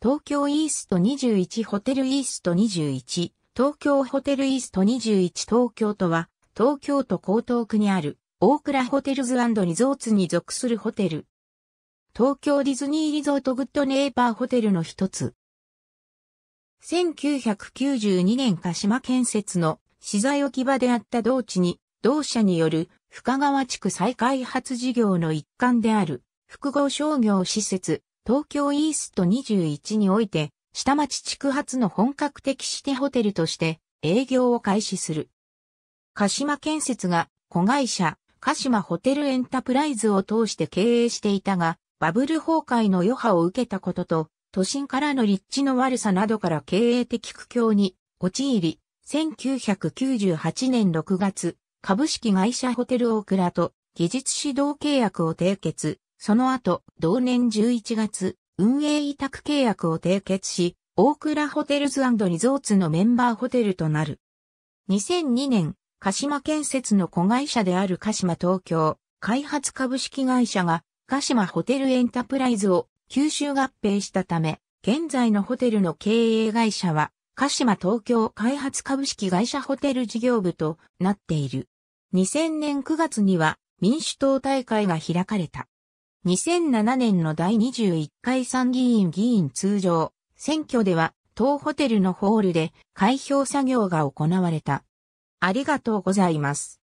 東京イースト21ホテルイースト21、東京ホテルイースト21東京都は、東京都江東区にある、大倉ホテルズリゾーツに属するホテル。東京ディズニーリゾートグッドネイバーホテルの一つ。1992年鹿島建設の資材置き場であった同地に、同社による深川地区再開発事業の一環である複合商業施設東京イースト21において、下町地区発の本格的指定ホテルとして営業を開始する。鹿島建設が子会社、鹿島ホテルエンタプライズを通して経営していたが、バブル崩壊の余波を受けたことと、都心からの立地の悪さなどから経営的苦境に陥り、1998年6月、株式会社ホテルオークラと技術指導契約を締結、その後、同年11月、運営委託契約を締結し、オークラホテルズリゾーツのメンバーホテルとなる。2002年、鹿島建設の子会社である鹿島東京開発株式会社が鹿島ホテルエンタプライズを吸収合併したため、現在のホテルの経営会社は鹿島東京開発株式会社ホテル事業部となっている。2000年9月には民主党大会が開かれた。2007年の第21回参議院議員通常選挙では当ホテルのホールで開票作業が行われた。ありがとうございます。